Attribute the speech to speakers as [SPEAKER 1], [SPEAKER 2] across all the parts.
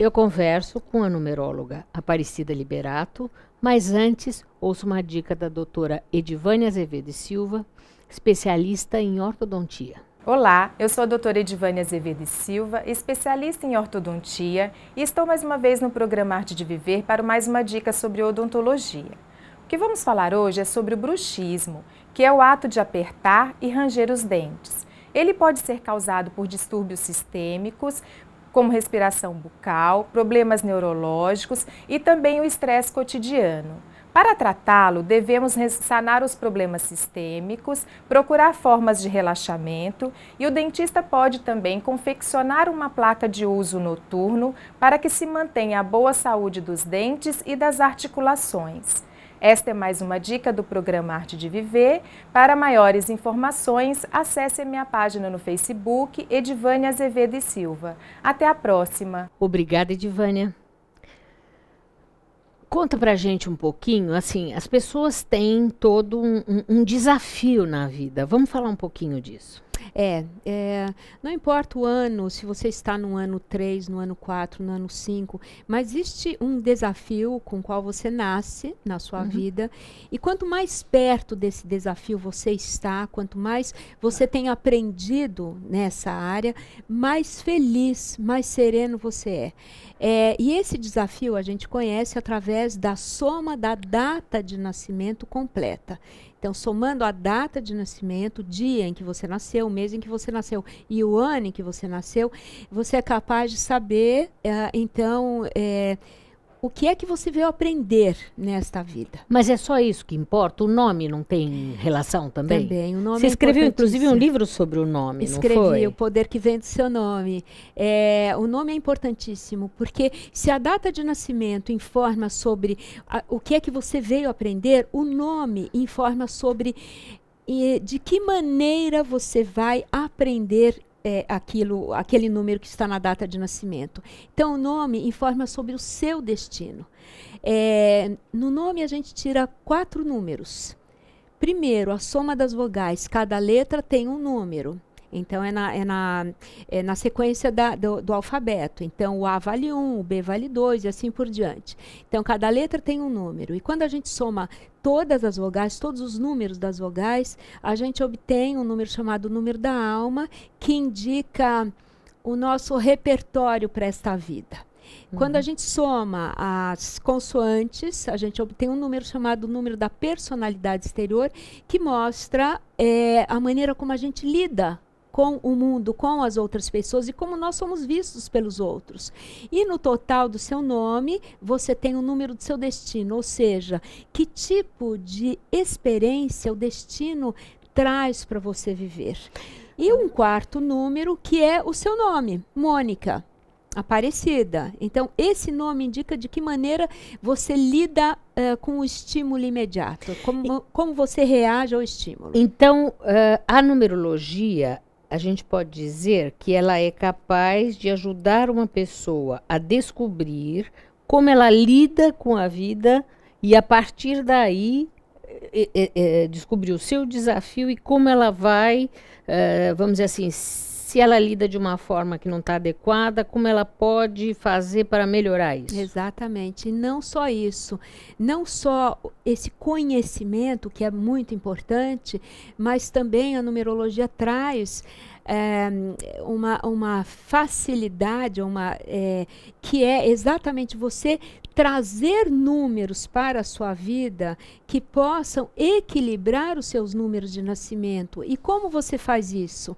[SPEAKER 1] Eu converso com a numeróloga Aparecida Liberato, mas antes ouço uma dica da doutora Edivane Azevedo e Silva, especialista em ortodontia.
[SPEAKER 2] Olá, eu sou a doutora Edivane Azevedo e Silva, especialista em ortodontia, e estou mais uma vez no programa Arte de Viver para mais uma dica sobre odontologia. O que vamos falar hoje é sobre o bruxismo, que é o ato de apertar e ranger os dentes. Ele pode ser causado por distúrbios sistêmicos, como respiração bucal, problemas neurológicos e também o estresse cotidiano. Para tratá-lo, devemos sanar os problemas sistêmicos, procurar formas de relaxamento e o dentista pode também confeccionar uma placa de uso noturno para que se mantenha a boa saúde dos dentes e das articulações. Esta é mais uma dica do programa Arte de Viver. Para maiores informações, acesse minha página no Facebook, Edivânia Azevedo e Silva. Até a próxima. Obrigada, Edivânia. Conta pra
[SPEAKER 1] gente um pouquinho, assim, as pessoas têm todo um, um, um desafio na vida. Vamos falar um pouquinho disso.
[SPEAKER 3] É, é, não importa o ano, se você está no ano 3, no ano 4, no ano 5, mas existe um desafio com o qual você nasce na sua uhum. vida. E quanto mais perto desse desafio você está, quanto mais você tem aprendido nessa área, mais feliz, mais sereno você é. é e esse desafio a gente conhece através da soma da data de nascimento completa. Então, somando a data de nascimento, o dia em que você nasceu, o mês em que você nasceu e o ano em que você nasceu, você é capaz de saber, uh, então, eh, o que é que você veio aprender nesta vida. Mas
[SPEAKER 1] é só isso que importa? O nome
[SPEAKER 3] não tem relação também? Também. O nome você é escreveu, inclusive, um livro
[SPEAKER 1] sobre o nome, Escrevi, não foi? O
[SPEAKER 3] Poder que Vem do Seu Nome. É, o nome é importantíssimo, porque se a data de nascimento informa sobre a, o que é que você veio aprender, o nome informa sobre de que maneira você vai aprender é, aquilo, aquele número que está na data de nascimento. Então, o nome informa sobre o seu destino. É, no nome, a gente tira quatro números. Primeiro, a soma das vogais. Cada letra tem um número. Então, é na, é na, é na sequência da, do, do, alfabeto. Então, o A vale 1, o B vale 2 e assim por diante. Então, cada letra tem um número. E quando a gente soma todas as vogais, todos os números das vogais, a gente obtém um número chamado número da alma, que indica o nosso repertório para esta vida. Uhum. Quando a uhum. gente soma as consoantes, a gente obtém um número chamado número da personalidade exterior, que mostra é, a maneira como a gente lida com o mundo, com as outras pessoas e como nós somos vistos pelos outros. E no total do seu nome, você tem o número do seu destino, ou seja, que tipo de experiência o destino traz para você viver. E um quarto número que é o seu nome, Mônica. Aparecida. Então, esse nome indica de que maneira você lida uh, com o estímulo imediato, como, como você reage ao estímulo. Então, uh, a numerologia a gente pode dizer que ela é capaz de ajudar
[SPEAKER 1] uma pessoa a descobrir como ela lida com a vida e a partir daí é, é, descobrir o seu desafio e como ela vai, vamos dizer assim, se ela lida de uma forma que não está adequada,
[SPEAKER 3] como ela pode fazer para melhorar isso? Exatamente. E não só isso, não só esse conhecimento que é muito importante, mas também a numerologia traz é, uma, uma facilidade, uma é, que é exatamente você trazer números para a sua vida que possam equilibrar os seus números de nascimento. E como você faz isso?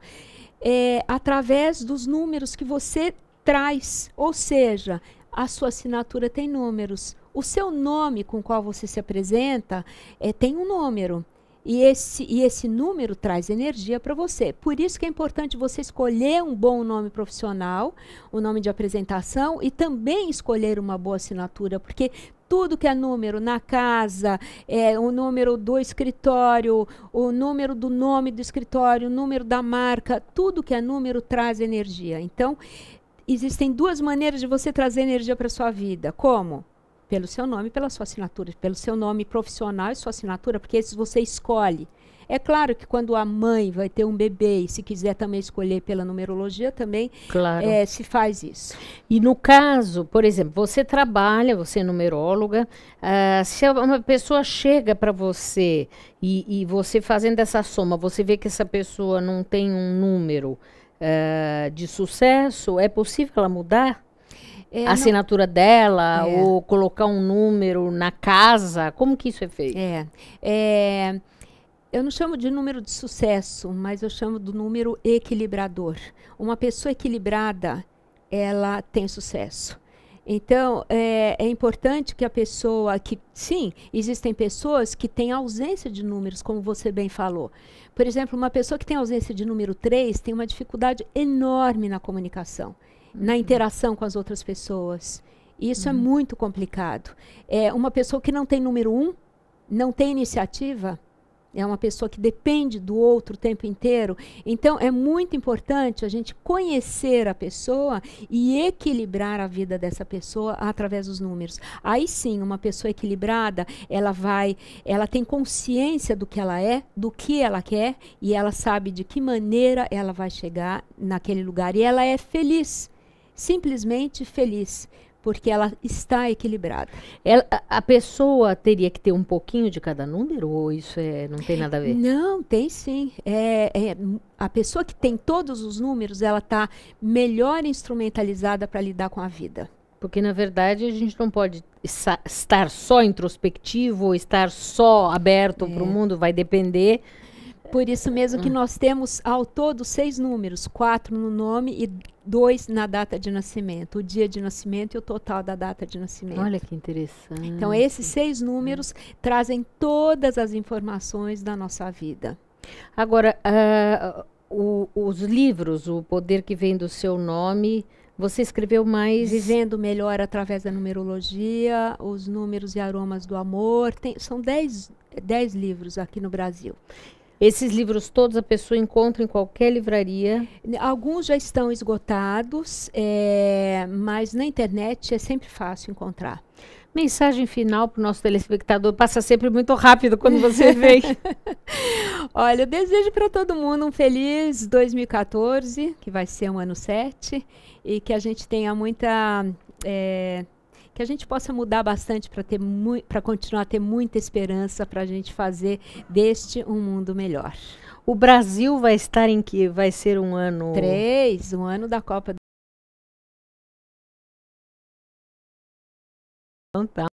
[SPEAKER 3] é, através dos números que você traz, ou seja, a sua assinatura tem números. O seu nome com qual você se apresenta é, tem um número. E esse, e esse número traz energia para você. Por isso que é importante você escolher um bom nome profissional, o um nome de apresentação e também escolher uma boa assinatura, porque tudo que é número na casa, é, o número do escritório, o número do nome do escritório, o número da marca, tudo que é número traz energia. Então, existem duas maneiras de você trazer energia para sua vida. Como? Pelo seu nome, pela sua assinatura, pelo seu nome profissional e sua assinatura, porque esses você escolhe. É claro que quando a mãe vai ter um bebê e se quiser também escolher pela numerologia, também
[SPEAKER 1] claro. é, se
[SPEAKER 3] faz isso.
[SPEAKER 1] E no caso, por exemplo, você trabalha, você é numeróloga, uh, se uma pessoa chega para você e, e, você fazendo essa soma, você vê que essa pessoa não tem um número uh, de sucesso, é possível ela mudar? É, a assinatura não... dela é. ou colocar um número na casa?
[SPEAKER 3] Como que isso é feito? É, é eu não chamo de número de sucesso, mas eu chamo do número equilibrador. Uma pessoa equilibrada, ela tem sucesso. Então, é, é, importante que a pessoa que. Sim, existem pessoas que têm ausência de números, como você bem falou. Por exemplo, uma pessoa que tem ausência de número 3 tem uma dificuldade enorme na comunicação, uhum. na interação com as outras pessoas. Isso é uhum. é muito complicado. É, uma pessoa que não tem número 1, um, não tem iniciativa, é uma pessoa que depende do outro o tempo inteiro. Então, é muito importante a gente conhecer a pessoa e equilibrar a vida dessa pessoa através dos números. Aí sim, uma pessoa equilibrada, ela vai, ela tem consciência do que ela é, do que ela quer e ela sabe de que maneira ela vai chegar naquele lugar e ela é feliz. Simplesmente feliz porque ela está equilibrada. Ela, a pessoa
[SPEAKER 1] teria que ter um pouquinho de cada número ou isso é, não tem nada a ver?
[SPEAKER 3] Não, tem sim. É, é a pessoa que tem todos os números, ela está melhor instrumentalizada para lidar com a vida. Porque, na verdade, a gente não pode estar só introspectivo, estar só aberto é. para o mundo, vai depender por isso mesmo que hum. nós temos ao todo seis números, quatro no nome e dois na data de nascimento, o dia de nascimento e o total da data de nascimento. Olha que
[SPEAKER 1] interessante. Então esses
[SPEAKER 3] seis números trazem todas as informações da nossa vida. Agora, uh, o, os livros, o poder que vem do seu nome, você escreveu mais. Vivendo melhor através da numerologia, os números e aromas do amor. Tem, são dez livros aqui no Brasil. Esses livros todos a pessoa encontra em qualquer livraria? Alguns já estão esgotados, é, mas na internet é sempre fácil encontrar. Mensagem final para o nosso telespectador. Passa sempre muito rápido quando você vem. Olha, eu desejo para todo mundo um feliz 2014, que vai ser um ano 7, e que a gente tenha muita é, que a gente possa mudar bastante para ter para continuar a ter muita esperança para a gente fazer deste um mundo melhor. O Brasil vai estar em que vai ser um ano três, um ano da Copa.
[SPEAKER 1] Então tá.